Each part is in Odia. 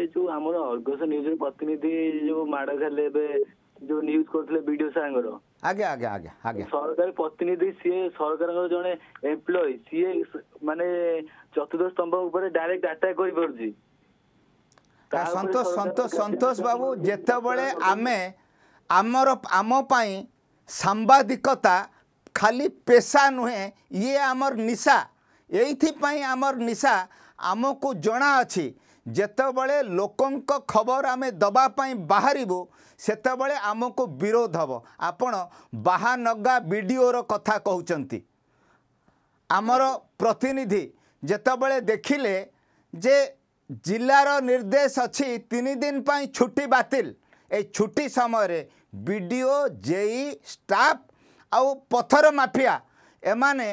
ଏ ଯୋଉ ଆମର ଅର୍ଗସ ନ୍ୟୁଜର ପ୍ରତିନିଧି ଯୋଉ ମାଡ଼ ଖାଇଲେ ଏବେ ଯୋଉ ନ୍ୟୁଜ କରୁଥିଲେ ବିଡିଓ ସାଙ୍ଗର ଆଜ୍ଞା ଆଜ୍ଞା ଆଜ୍ଞା ଆଜ୍ଞା ସରକାରୀ ପ୍ରତିନିଧି ସିଏ ସରକାରଙ୍କର ଜଣେ ଏମ୍ପ୍ଲୟ ସିଏ ମାନେ ଚତୁର୍ଥ ସ୍ତମ୍ଭ ଉପରେ ଡାଇରେକ୍ଟ ଆଟାକ୍ କରିପାରୁଛି ସନ୍ତୋଷ ସନ୍ତୋଷ ସନ୍ତୋଷ ବାବୁ ଯେତେବେଳେ ଆମେ ଆମର ଆମ ପାଇଁ ସାମ୍ବାଦିକତା ଖାଲି ପେଶା ନୁହେଁ ଇଏ ଆମର ନିଶା ଏଇଥିପାଇଁ ଆମର ନିଶା ଆମକୁ ଜଣାଅଛି ଯେତେବେଳେ ଲୋକଙ୍କ ଖବର ଆମେ ଦେବା ପାଇଁ ବାହାରିବୁ ସେତେବେଳେ ଆମକୁ ବିରୋଧ ହେବ ଆପଣ ବାହାନଗା ବିଡ଼ିଓର କଥା କହୁଛନ୍ତି ଆମର ପ୍ରତିନିଧି ଯେତେବେଳେ ଦେଖିଲେ ଯେ ଜିଲ୍ଲାର ନିର୍ଦ୍ଦେଶ ଅଛି ତିନି ଦିନ ପାଇଁ ଛୁଟି ବାତିଲ ଏଇ ଛୁଟି ସମୟରେ ବି ଡ଼ି ଓ ଜେଇ ଷ୍ଟାଫ୍ ଆଉ ପଥର ମାଫିଆ ଏମାନେ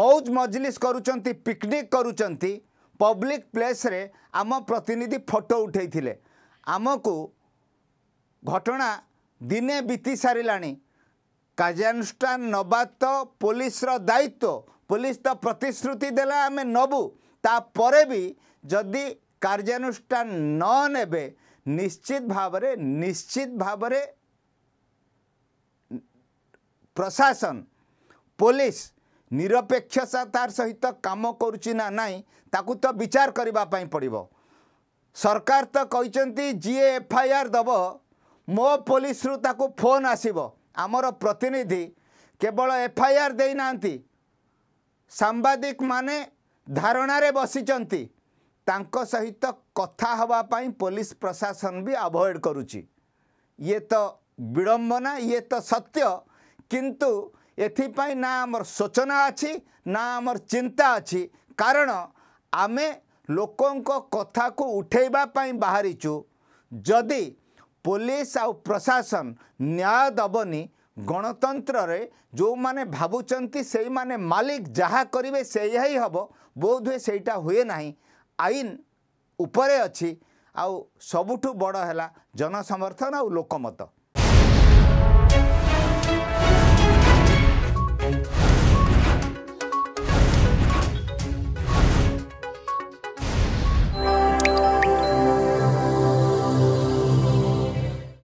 ମଉଜ ମଜଲିସ୍ କରୁଛନ୍ତି ପିକନିକ୍ କରୁଛନ୍ତି ପବ୍ଲିକ୍ ପ୍ଲେସ୍ରେ ଆମ ପ୍ରତିନିଧି ଫଟୋ ଉଠାଇଥିଲେ ଆମକୁ ଘଟଣା ଦିନେ ବିତି ସାରିଲାଣି କାର୍ଯ୍ୟାନୁଷ୍ଠାନ ନେବା ତ ପୋଲିସର ଦାୟିତ୍ୱ ପୋଲିସ ତ ପ୍ରତିଶ୍ରୁତି ଦେଲା ଆମେ ନେବୁ ତାପରେ ବି ଯଦି କାର୍ଯ୍ୟାନୁଷ୍ଠାନ ନ ନେବେ ନିଶ୍ଚିତ ଭାବରେ ନିଶ୍ଚିତ ଭାବରେ ପ୍ରଶାସନ ପୋଲିସ ନିରପେକ୍ଷତା ତାର ସହିତ କାମ କରୁଛି ନା ନାହିଁ ତାକୁ ତ ବିଚାର କରିବା ପାଇଁ ପଡ଼ିବ ସରକାର ତ କହିଛନ୍ତି ଯିଏ ଏଫ୍ଆଇଆର୍ ଦେବ ମୋ ପୋଲିସରୁ ତାକୁ ଫୋନ୍ ଆସିବ ଆମର ପ୍ରତିନିଧି କେବଳ ଏଫ୍ଆଇଆର୍ ଦେଇନାହାନ୍ତି ସାମ୍ବାଦିକମାନେ ଧାରଣାରେ ବସିଛନ୍ତି ତାଙ୍କ ସହିତ କଥା ହେବା ପାଇଁ ପୋଲିସ ପ୍ରଶାସନ ବି ଆଭଏଡ଼ କରୁଛି ଇଏ ତ ବିଡ଼ମ୍ବନା ଇଏ ତ ସତ୍ୟ କିନ୍ତୁ ଏଥିପାଇଁ ନା ଆମର ସୂଚନା ଅଛି ନା ଆମର ଚିନ୍ତା ଅଛି କାରଣ ଆମେ ଲୋକଙ୍କ କଥାକୁ ଉଠାଇବା ପାଇଁ ବାହାରିଛୁ ଯଦି ପୋଲିସ ଆଉ ପ୍ରଶାସନ ନ୍ୟାୟ ଦେବନି ଗଣତନ୍ତ୍ରରେ ଯେଉଁମାନେ ଭାବୁଛନ୍ତି ସେଇମାନେ ମାଲିକ ଯାହା କରିବେ ସେଇଆ ହିଁ ହେବ ବୋଧ ହୁଏ ସେଇଟା ହୁଏ ନାହିଁ ଆଇନ ଉପରେ ଅଛି ଆଉ ସବୁଠୁ ବଡ଼ ହେଲା ଜନସମର୍ଥନ ଆଉ ଲୋକମତ